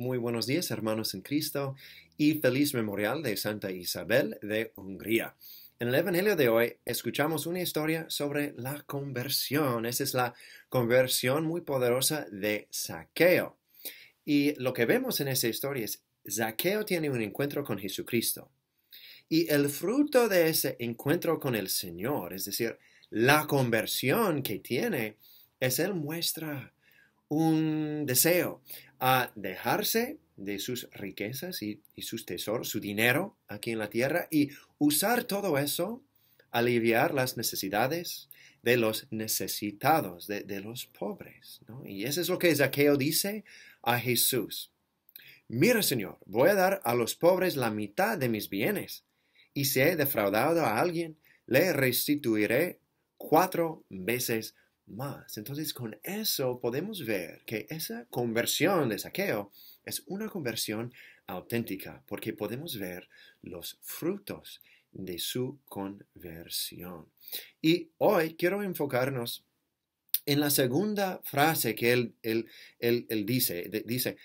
Muy buenos días, hermanos en Cristo, y feliz memorial de Santa Isabel de Hungría. En el Evangelio de hoy escuchamos una historia sobre la conversión. Esa es la conversión muy poderosa de Saqueo. Y lo que vemos en esa historia es, Zaqueo tiene un encuentro con Jesucristo. Y el fruto de ese encuentro con el Señor, es decir, la conversión que tiene, es el muestra un deseo a dejarse de sus riquezas y, sus tesoros, su dinero aquí en la tierra y usar todo eso, aliviar las necesidades de los necesitados, de, los pobres. Y eso es lo que Zaqueo dice a Jesús. Mira, Señor, voy a dar a los pobres la mitad de mis bienes y si he defraudado a alguien, le restituiré cuatro veces más entonces con eso podemos ver que esa conversión de saqueo es una conversión auténtica porque podemos ver los frutos de su conversión. Y hoy quiero enfocarnos en la segunda frase que él, dice, dice,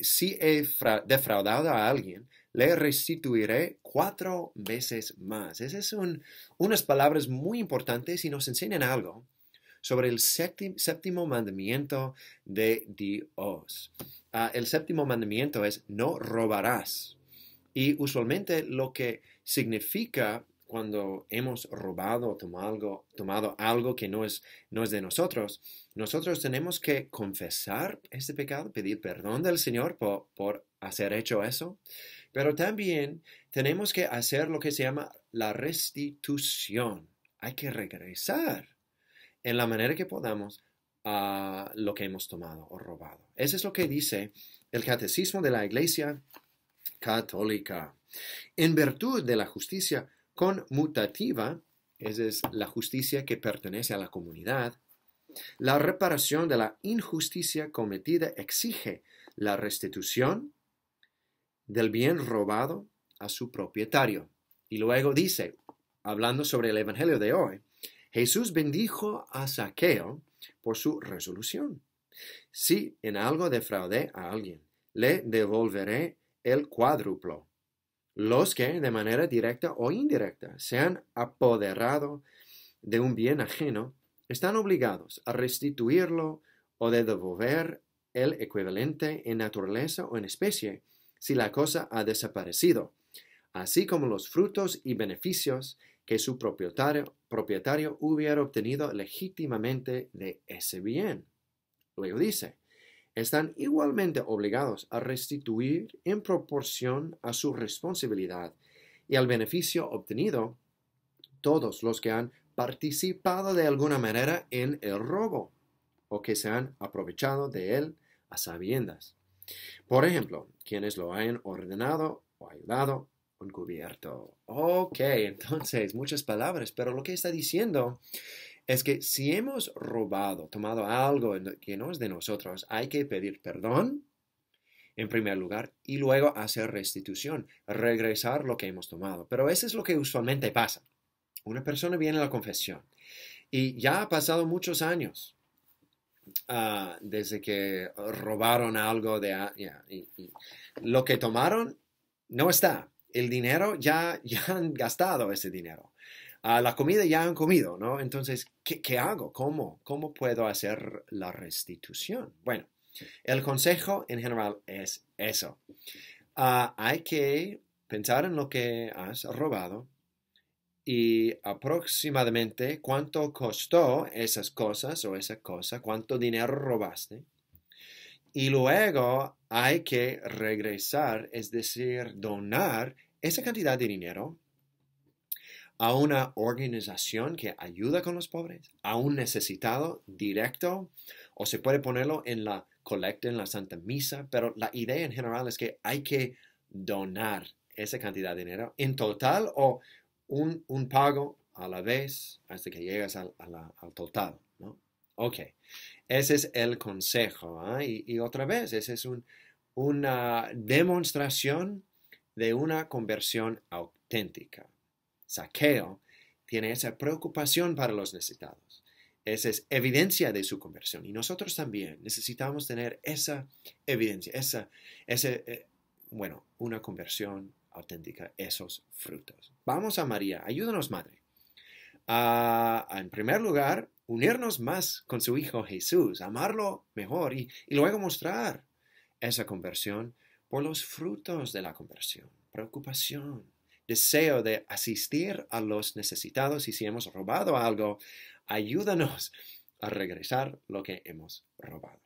si he defraudado a alguien, le restituiré cuatro veces más. Esas son unas palabras muy importantes y nos enseñan algo sobre el séptimo mandamiento de Dios. Ah, el séptimo mandamiento es no robarás. Y usualmente lo que significa cuando hemos robado o tomado algo, tomado algo que no es, no es de nosotros, nosotros tenemos que confesar este pecado, pedir perdón del Señor por, por hacer hecho eso, pero también tenemos que hacer lo que se llama la restitución. Hay que regresar en la manera que podamos a lo que hemos tomado o robado. Eso es lo que dice el Catecismo de la Iglesia Católica. En virtud de la justicia conmutativa, esa es la justicia que pertenece a la comunidad, la reparación de la injusticia cometida exige la restitución del bien robado a su propietario. Y luego dice, hablando sobre el Evangelio de hoy, Jesús bendijo a Saqueo por su resolución. Si en algo defraudé a alguien, le devolveré el cuádruplo. Los que, de manera directa o indirecta, se han apoderado de un bien ajeno, están obligados a restituirlo o de devolver el equivalente en naturaleza o en especie si la cosa ha desaparecido, así como los frutos y beneficios que su propietario, hubiera obtenido legítimamente de ese bien. Luego dice, están igualmente obligados a restituir en proporción a su responsabilidad y al beneficio obtenido todos los que han participado de alguna manera en el robo o que se han aprovechado de él a sabiendas. Por ejemplo, quienes lo hayan ordenado o ayudado cubierto. Ok, entonces muchas palabras, pero lo que está diciendo es que si hemos robado, tomado algo que no es de nosotros, hay que pedir perdón en primer lugar y luego hacer restitución, regresar lo que hemos tomado. Pero eso es lo que usualmente pasa. Una persona viene a la confesión y ya ha pasado muchos años ah, desde que robaron algo de... y, y lo que tomaron no está, el dinero ya, ya han gastado ese dinero. Ah, la comida ya han comido, ¿no? Entonces, ¿qué, hago? ¿Cómo? ¿Cómo puedo hacer la restitución? Bueno, el consejo en general es eso. Ah, hay que pensar en lo que has robado y aproximadamente cuánto costó esas cosas o esa cosa, cuánto dinero robaste y luego hay que regresar, es decir, donar esa cantidad de dinero a una organización que ayuda con los pobres, a un necesitado directo, o se puede ponerlo en la colecta, en la Santa Misa, pero la idea en general es que hay que donar esa cantidad de dinero en total o un, pago a la vez hasta que llegas al, al total. ¿no? Ok, ese es el consejo. ¿ah? Y, otra vez, esa es una demostración de una conversión auténtica. Saqueo tiene esa preocupación para los necesitados. Esa es evidencia de su conversión. Y nosotros también necesitamos tener esa evidencia, esa, eh, bueno, una conversión auténtica, esos frutos. Vamos a María, ayúdanos, Madre a, en primer lugar, unirnos más con su Hijo Jesús, amarlo mejor y luego mostrar esa conversión por los frutos de la conversión, preocupación, deseo de asistir a los necesitados y si hemos robado algo, ayúdanos a regresar lo que hemos robado.